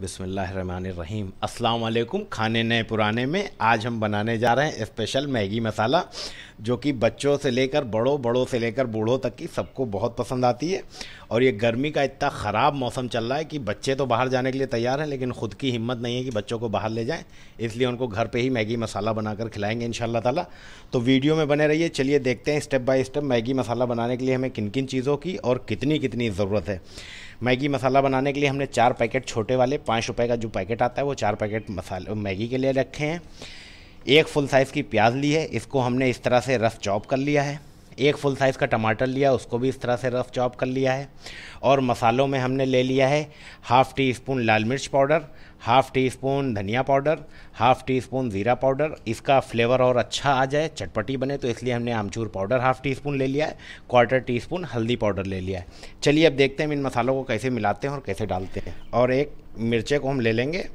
बिसमीम अस्सलाम खाने नए पुराने में आज हम बनाने जा रहे हैं स्पेशल मैगी मसाला जो कि बच्चों से लेकर बड़ों बड़ों से लेकर बूढ़ों तक की सबको बहुत पसंद आती है और ये गर्मी का इतना ख़राब मौसम चल रहा है कि बच्चे तो बाहर जाने के लिए तैयार हैं लेकिन ख़ुद की हिम्मत नहीं है कि बच्चों को बाहर ले जाएँ इसलिए उनको घर पर ही मैगी मसाला बनाकर खिलाएंगे इन ताला तो वीडियो में बने रहिए चलिए देखते हैं step by step Maggi masala बनाने के लिए हमें किन किन चीज़ों की और कितनी कितनी ज़रूरत है मैगी मसाला बनाने के लिए हमने चार पैकेट छोटे वाले पाँच रुपये का जो पैकेट आता है वो चार पैकेट मसाले मैगी के लिए रखे हैं एक फुल साइज़ की प्याज ली है इसको हमने इस तरह से रस चॉप कर लिया है एक फुल साइज़ का टमाटर लिया उसको भी इस तरह से रफ चॉप कर लिया है और मसालों में हमने ले लिया है हाफ़ टी स्पून लाल मिर्च पाउडर हाफ़ टी स्पून धनिया पाउडर हाफ़ टी स्पून ज़ीरा पाउडर इसका फ्लेवर और अच्छा आ जाए चटपटी बने तो इसलिए हमने आमचूर पाउडर हाफ़ टी स्पून ले लिया है क्वार्टर टी स्पून हल्दी पाउडर ले लिया है चलिए अब देखते हैं हम इन मसालों को कैसे मिलाते हैं और कैसे डालते हैं और एक मिर्चे को हम ले लेंगे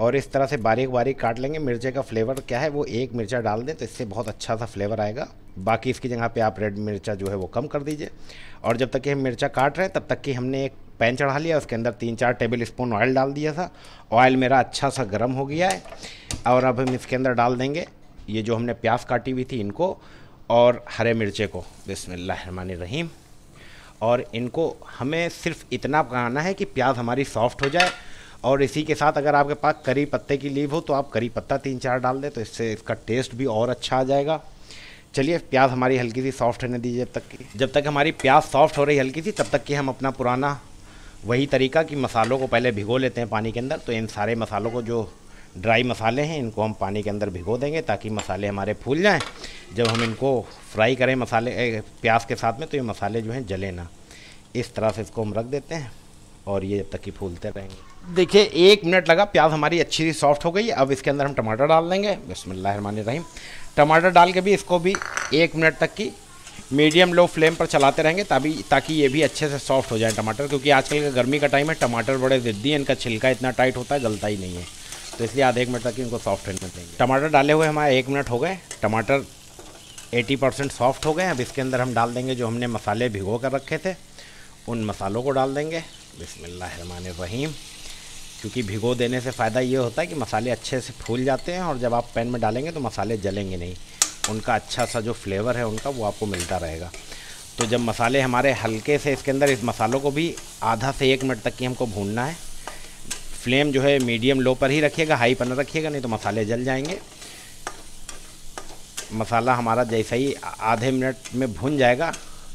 और इस तरह से बारीक बारीक काट लेंगे मिर्चे का फ्लेवर क्या है वो एक मिर्चा डाल दें तो इससे बहुत अच्छा सा फ्लेवर आएगा बाकी इसकी जगह पे आप रेड मिर्चा जो है वो कम कर दीजिए और जब तक कि हम मिर्चा काट रहे हैं तब तक कि हमने एक पैन चढ़ा लिया उसके अंदर तीन चार टेबल स्पून ऑयल डाल दिया था ऑयल मेरा अच्छा सा गर्म हो गया है और अब हम इसके अंदर डाल देंगे ये जो हमने प्याज काटी हुई थी इनको और हरे मिर्चे को बसमान रहीम और इनको हमें सिर्फ इतना पकाना है कि प्याज हमारी सॉफ्ट हो जाए और इसी के साथ अगर आपके पास करी पत्ते की लीव हो तो आप करी पत्ता तीन चार डाल दें तो इससे इसका टेस्ट भी और अच्छा आ जाएगा चलिए प्याज हमारी हल्की सी सॉफ्ट होने दीजिए जब तक की जब तक हमारी प्याज सॉफ्ट हो रही हल्की सी तब तक कि हम अपना पुराना वही तरीका कि मसालों को पहले भिगो लेते हैं पानी के अंदर तो इन सारे मसालों को जो ड्राई मसाले हैं इनको हम पानी के अंदर भिगो देंगे ताकि मसाले हमारे फूल जाएं जब हम इनको फ्राई करें मसाले प्याज के साथ में तो ये मसाले जो हैं जले ना इस तरह से इसको हम रख देते हैं और ये जब तक कि फूलते रहेंगे देखिए एक मिनट लगा प्याज हमारी अच्छी सी सॉफ्ट हो गई अब इसके अंदर हम टमाटर डाल देंगे बसमान रहीम टमाटर डाल के भी इसको भी एक मिनट तक की मीडियम लो फ्लेम पर चलाते रहेंगे ताकि ताकि ये भी अच्छे से सॉफ्ट हो जाए टमाटर क्योंकि आजकल का गर्मी का टाइम है टमाटर बड़े ज़िद्दी हैं इनका छिलका इतना टाइट होता है गलता ही नहीं है तो इसलिए आधे एक मिनट तक इनको सॉफ्ट रहने देंगे टमाटर डाले हुए हमारे एक मिनट हो गए टमाटर 80 परसेंट सॉफ्ट हो गए अब इसके अंदर हम डाल देंगे जो हमने मसाले भिगो कर रखे थे उन मसालों को डाल देंगे बिसमीम क्योंकि भिगो देने से फ़ायदा ये होता है कि मसाले अच्छे से फूल जाते हैं और जब आप पैन में डालेंगे तो मसाले जलेंगे नहीं उनका अच्छा सा जो फ्लेवर है उनका वो आपको मिलता रहेगा तो जब मसाले हमारे हल्के से इसके अंदर इस मसालों को भी आधा से एक मिनट तक की हमको भूनना है फ्लेम जो है मीडियम लो पर ही रखिएगा हाई पर ना रखिएगा नहीं तो मसाले जल जाएंगे मसाला हमारा जैसे ही आधे मिनट में भुन जाएगा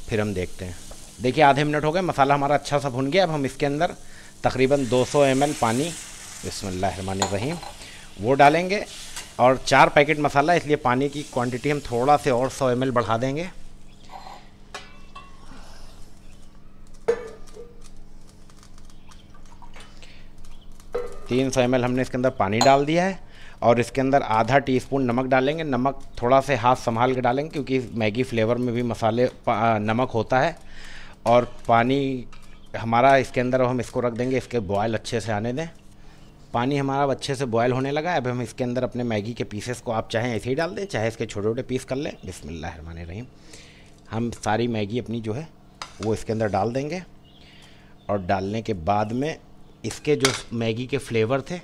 फिर हम देखते हैं देखिए आधे मिनट हो गए मसाला हमारा अच्छा सा भुन गया अब हम इसके अंदर तकरीबन 200 सौ पानी रहीम वो डालेंगे और चार पैकेट मसाला इसलिए पानी की क्वांटिटी हम थोड़ा से और 100 एम बढ़ा देंगे तीन सौ एम हमने इसके अंदर पानी डाल दिया है और इसके अंदर आधा टीस्पून नमक डालेंगे नमक थोड़ा से हाथ संभाल के डालेंगे क्योंकि मैगी फ्लेवर में भी मसाले नमक होता है और पानी हमारा इसके अंदर अब हम इसको रख देंगे इसके बॉयल अच्छे से आने दें पानी हमारा अच्छे से बॉयल होने लगा है अब हम इसके अंदर अपने मैगी के पीसेस को आप चाहें ऐसे ही डाल दें चाहे इसके छोटे छोटे पीस कर लें बिसमान रहीम हम सारी मैगी अपनी जो है वो इसके अंदर डाल देंगे और डालने के बाद में इसके जो मैगी के फ्लेवर थे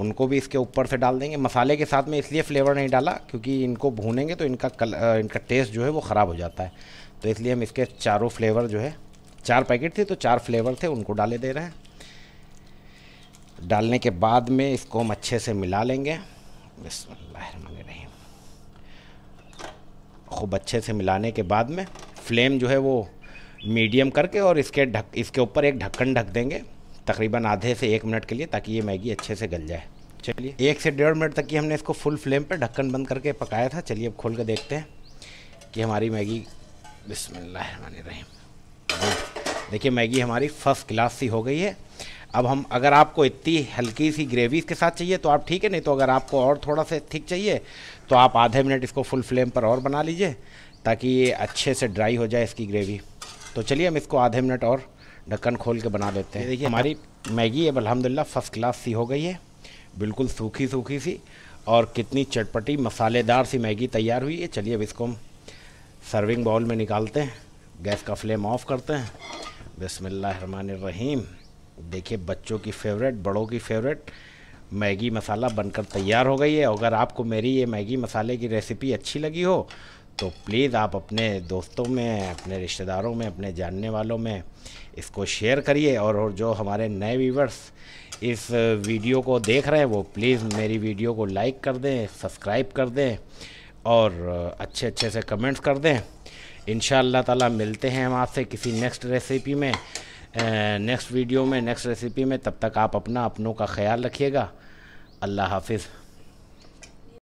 उनको भी इसके ऊपर से डाल देंगे मसाले के साथ में इसलिए फ्लेवर नहीं डाला क्योंकि इनको भूनेंगे तो इनका कल इनका टेस्ट जो है वो ख़राब हो जाता है तो इसलिए हम इसके चारों फ्लेवर जो है चार पैकेट थे तो चार फ्लेवर थे उनको डाले दे रहे हैं डालने के बाद में इसको हम अच्छे से मिला लेंगे बसमीम खूब अच्छे से मिलाने के बाद में फ्लेम जो है वो मीडियम करके और इसके ढक इसके ऊपर एक ढक्कन ढक देंगे तकरीबन आधे से एक मिनट के लिए ताकि ये मैगी अच्छे से गल जाए चलिए एक से डेढ़ मिनट तक ही हमने इसको फुल फ्लेम पर ढक्कन बंद करके पकाया था चलिए अब खोल कर देखते हैं कि हमारी मैगी बिसमीम देखिए मैगी हमारी फर्स्ट क्लास सी हो गई है अब हम अगर आपको इतनी हल्की सी ग्रेवी के साथ चाहिए तो आप ठीक है नहीं तो अगर आपको और थोड़ा सा थिक चाहिए तो आप आधे मिनट इसको फुल फ्लेम पर और बना लीजिए ताकि ये अच्छे से ड्राई हो जाए इसकी ग्रेवी तो चलिए हम इसको आधे मिनट और ढक्कन खोल के बना लेते हैं देखिए हमारी मैगी अब अलहमदिल्ला फ़र्स्ट क्लास सी हो गई है बिल्कुल सूखी सूखी सी और कितनी चटपटी मसालेदार सी मैगी तैयार हुई है चलिए अब इसको हम सर्विंग बाउल में निकालते हैं गैस का फ्लेम ऑफ करते हैं रहीम देखिए बच्चों की फेवरेट बड़ों की फेवरेट मैगी मसाला बनकर तैयार हो गई है अगर आपको मेरी ये मैगी मसाले की रेसिपी अच्छी लगी हो तो प्लीज़ आप अपने दोस्तों में अपने रिश्तेदारों में अपने जानने वालों में इसको शेयर करिए और जो हमारे नए व्यूवर्स इस वीडियो को देख रहे हैं वो प्लीज़ मेरी वीडियो को लाइक कर दें सब्सक्राइब कर दें और अच्छे अच्छे से कमेंट्स कर दें इन ताला मिलते हैं हम आपसे किसी नेक्स्ट रेसिपी में नेक्स्ट वीडियो में नेक्स्ट रेसिपी में तब तक आप अपना अपनों का ख्याल रखिएगा अल्लाह हाफिज़